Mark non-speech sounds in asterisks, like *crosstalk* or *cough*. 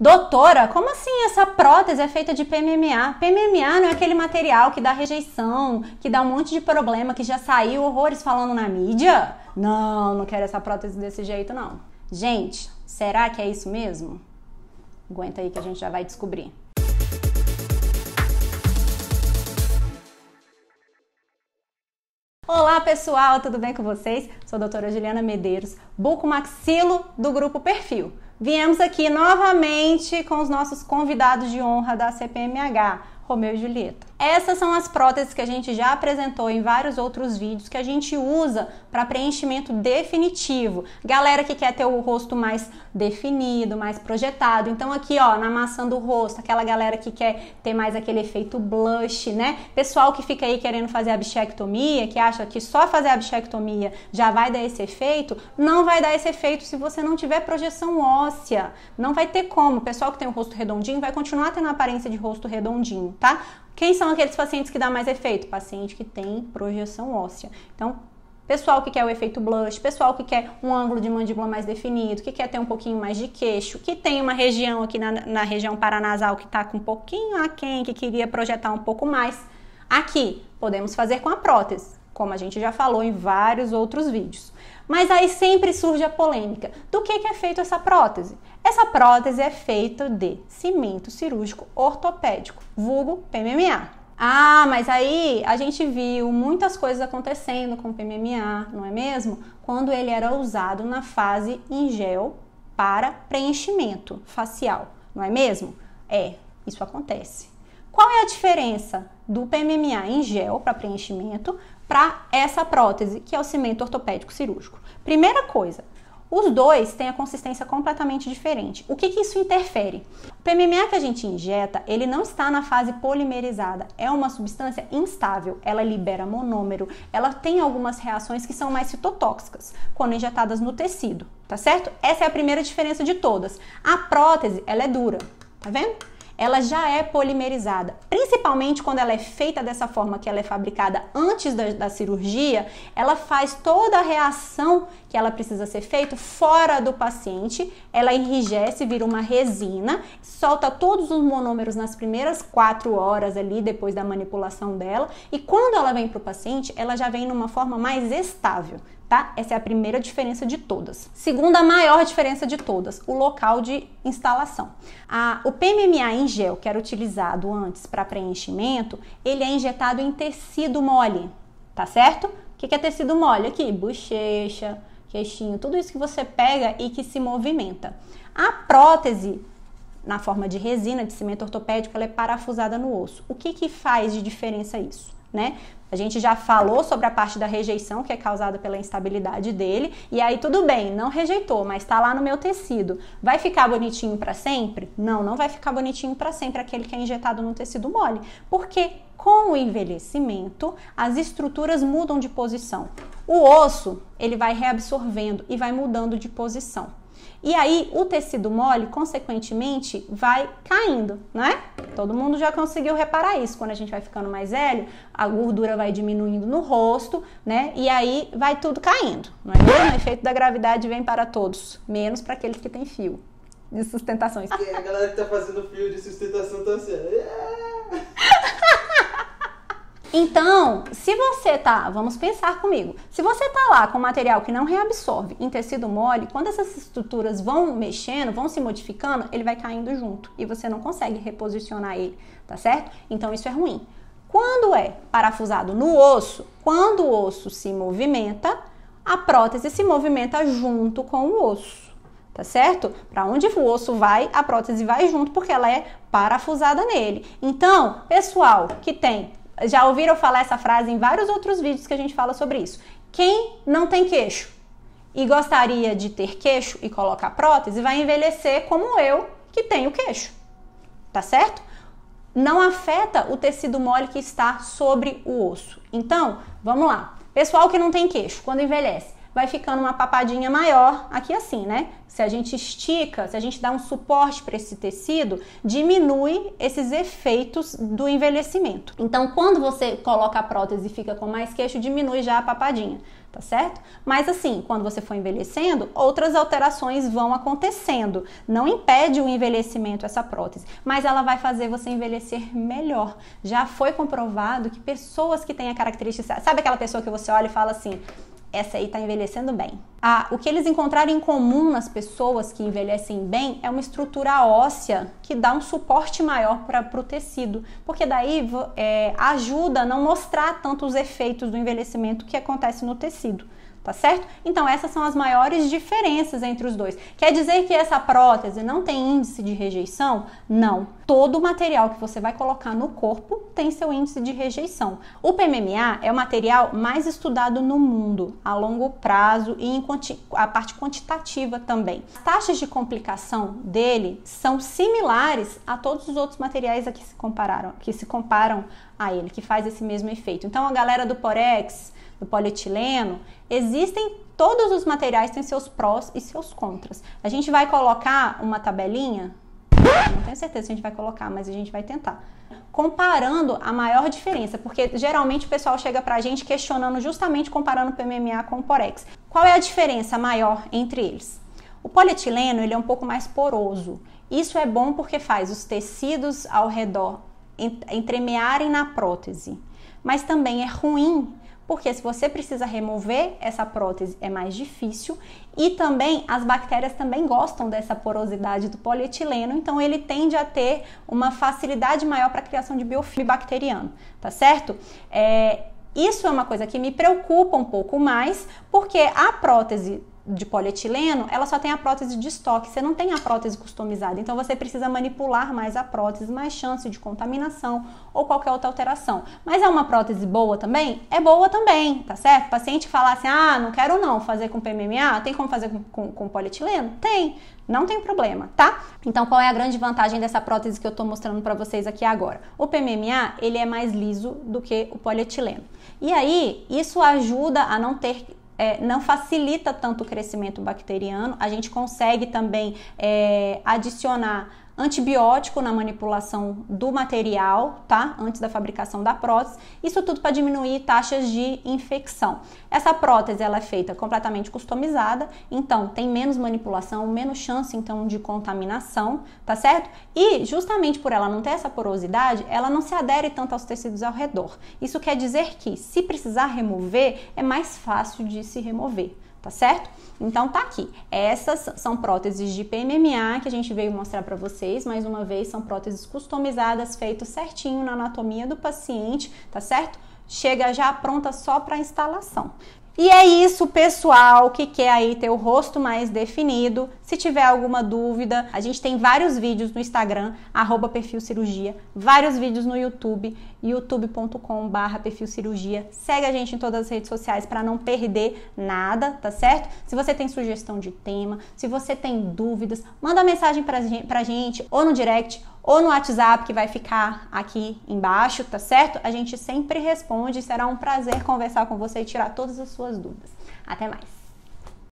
Doutora, como assim essa prótese é feita de PMMA? PMMA não é aquele material que dá rejeição, que dá um monte de problema, que já saiu horrores falando na mídia? Não, não quero essa prótese desse jeito, não. Gente, será que é isso mesmo? Aguenta aí que a gente já vai descobrir. Olá pessoal, tudo bem com vocês? Sou a doutora Juliana Medeiros, bucomaxilo do grupo Perfil viemos aqui novamente com os nossos convidados de honra da CPMH, Romeu e Julieta. Essas são as próteses que a gente já apresentou em vários outros vídeos que a gente usa para preenchimento definitivo. Galera que quer ter o rosto mais definido, mais projetado. Então aqui, ó, na maçã do rosto, aquela galera que quer ter mais aquele efeito blush, né? Pessoal que fica aí querendo fazer a que acha que só fazer a já vai dar esse efeito, não vai dar esse efeito se você não tiver projeção óssea. Não vai ter como. pessoal que tem o rosto redondinho vai continuar tendo a aparência de rosto redondinho, tá? Quem são aqueles pacientes que dá mais efeito? Paciente que tem projeção óssea. Então, pessoal que quer o efeito blush, pessoal que quer um ângulo de mandíbula mais definido, que quer ter um pouquinho mais de queixo, que tem uma região aqui na, na região paranasal que está com um pouquinho aquém, que queria projetar um pouco mais. Aqui, podemos fazer com a prótese como a gente já falou em vários outros vídeos. Mas aí sempre surge a polêmica: do que é feito essa prótese? Essa prótese é feita de cimento cirúrgico ortopédico, vulgo PMMA. Ah, mas aí a gente viu muitas coisas acontecendo com o PMMA, não é mesmo? Quando ele era usado na fase em gel para preenchimento facial, não é mesmo? É, isso acontece. Qual é a diferença do PMMA em gel para preenchimento para essa prótese, que é o cimento ortopédico cirúrgico. Primeira coisa, os dois têm a consistência completamente diferente. O que, que, isso interfere? O PMMA que a gente injeta, ele não está na fase polimerizada. É uma substância instável. Ela libera monômero. Ela tem algumas reações que são mais citotóxicas quando injetadas no tecido, tá certo? Essa é a primeira diferença de todas. A prótese, ela é dura, tá vendo? ela já é polimerizada. Principalmente quando ela é feita dessa forma que ela é fabricada antes da, da cirurgia, ela faz toda a reação que ela precisa ser feita fora do paciente, ela enrijece, vira uma resina, solta todos os monômeros nas primeiras quatro horas ali depois da manipulação dela e quando ela vem para o paciente, ela já vem numa forma mais estável tá? Essa é a primeira diferença de todas. Segunda maior diferença de todas, o local de instalação. A, o PMMA em gel, que era utilizado antes para preenchimento, ele é injetado em tecido mole, tá certo? O que, que é tecido mole aqui? Bochecha, queixinho, tudo isso que você pega e que se movimenta. A prótese na forma de resina de cimento ortopédico, ela é parafusada no osso. O que, que faz de diferença isso? né? A gente já falou sobre a parte da rejeição que é causada pela instabilidade dele, e aí tudo bem, não rejeitou, mas está lá no meu tecido. Vai ficar bonitinho para sempre? Não, não vai ficar bonitinho para sempre aquele que é injetado no tecido mole, porque com o envelhecimento as estruturas mudam de posição. O osso, ele vai reabsorvendo e vai mudando de posição. E aí o tecido mole, consequentemente, vai caindo, né? Todo mundo já conseguiu reparar isso. Quando a gente vai ficando mais velho, a gordura vai diminuindo no rosto, né? E aí vai tudo caindo. Não é mesmo? O efeito da gravidade vem para todos, menos para aqueles que têm fio de sustentação. É a galera que tá fazendo fio de sustentação tá assim. Yeah! *laughs* Então, se você tá, vamos pensar comigo, se você tá lá com material que não reabsorve em tecido mole, quando essas estruturas vão mexendo, vão se modificando, ele vai caindo junto e você não consegue reposicionar ele, tá certo? Então isso é ruim. Quando é parafusado no osso, quando o osso se movimenta, a prótese se movimenta junto com o osso tá certo? Para onde o osso vai, a prótese vai junto porque ela é parafusada nele. Então, pessoal que tem já ouviram falar essa frase em vários outros vídeos que a gente fala sobre isso. Quem não tem queixo e gostaria de ter queixo e colocar prótese vai envelhecer como eu, que tenho queixo. Tá certo? Não afeta o tecido mole que está sobre o osso. Então, vamos lá. Pessoal que não tem queixo, quando envelhece, vai ficando uma papadinha maior aqui assim, né? Se a gente estica, se a gente dá um suporte para esse tecido, diminui esses efeitos do envelhecimento. Então, quando você coloca a prótese e fica com mais queixo, diminui já a papadinha, tá certo? Mas assim, quando você for envelhecendo, outras alterações vão acontecendo. Não impede o envelhecimento essa prótese, mas ela vai fazer você envelhecer melhor. Já foi comprovado que pessoas que têm a característica, sabe aquela pessoa que você olha e fala assim: essa aí está envelhecendo bem. Ah, o que eles encontraram em comum nas pessoas que envelhecem bem é uma estrutura óssea que dá um suporte maior para o tecido, porque daí é, ajuda a não mostrar tanto os efeitos do envelhecimento que acontece no tecido. Tá certo? Então, essas são as maiores diferenças entre os dois. Quer dizer que essa prótese não tem índice de rejeição? Não todo o material que você vai colocar no corpo tem seu índice de rejeição. O PMMA é o material mais estudado no mundo a longo prazo e a parte quantitativa também. As taxas de complicação dele são similares a todos os outros materiais a que se compararam, que se comparam a ele, que faz esse mesmo efeito. Então a galera do Porex, do polietileno, existem todos os materiais têm seus prós e seus contras. A gente vai colocar uma tabelinha não tenho certeza se a gente vai colocar, mas a gente vai tentar. Comparando a maior diferença, porque geralmente o pessoal chega pra gente questionando justamente comparando o PMMA com o Porex. Qual é a diferença maior entre eles? O polietileno, ele é um pouco mais poroso. Isso é bom porque faz os tecidos ao redor entremearem na prótese. Mas também é ruim porque se você precisa remover essa prótese é mais difícil e também as bactérias também gostam dessa porosidade do polietileno, então ele tende a ter uma facilidade maior para a criação de biofilme bacteriano, tá certo? É, isso é uma coisa que me preocupa um pouco mais, porque a prótese de polietileno, ela só tem a prótese de estoque, você não tem a prótese customizada. Então você precisa manipular mais a prótese, mais chance de contaminação ou qualquer outra alteração. Mas é uma prótese boa também? É boa também, tá certo? O paciente falar assim: "Ah, não quero não fazer com PMMA, tem como fazer com, com, com polietileno?" Tem. Não tem problema, tá? Então, qual é a grande vantagem dessa prótese que eu tô mostrando para vocês aqui agora? O PMMA, ele é mais liso do que o polietileno. E aí, isso ajuda a não ter é, não facilita tanto o crescimento bacteriano. A gente consegue também é, adicionar antibiótico na manipulação do material, tá? Antes da fabricação da prótese. Isso tudo para diminuir taxas de infecção. Essa prótese ela é feita completamente customizada, então tem menos manipulação, menos chance então de contaminação, tá certo? E justamente por ela não ter essa porosidade, ela não se adere tanto aos tecidos ao redor. Isso quer dizer que se precisar remover, é mais fácil de se remover tá certo? Então tá aqui. Essas são próteses de PMMA que a gente veio mostrar para vocês, mais uma vez são próteses customizadas, feitas certinho na anatomia do paciente, tá certo? Chega já pronta só para instalação. E é isso, pessoal, que quer aí ter o rosto mais definido, se tiver alguma dúvida, a gente tem vários vídeos no Instagram, arroba perfil cirurgia, vários vídeos no YouTube, youtube.com barra perfil cirurgia. Segue a gente em todas as redes sociais para não perder nada, tá certo? Se você tem sugestão de tema, se você tem dúvidas, manda mensagem pra gente, pra gente ou no direct ou no WhatsApp que vai ficar aqui embaixo, tá certo? A gente sempre responde, será um prazer conversar com você e tirar todas as suas dúvidas. Até mais!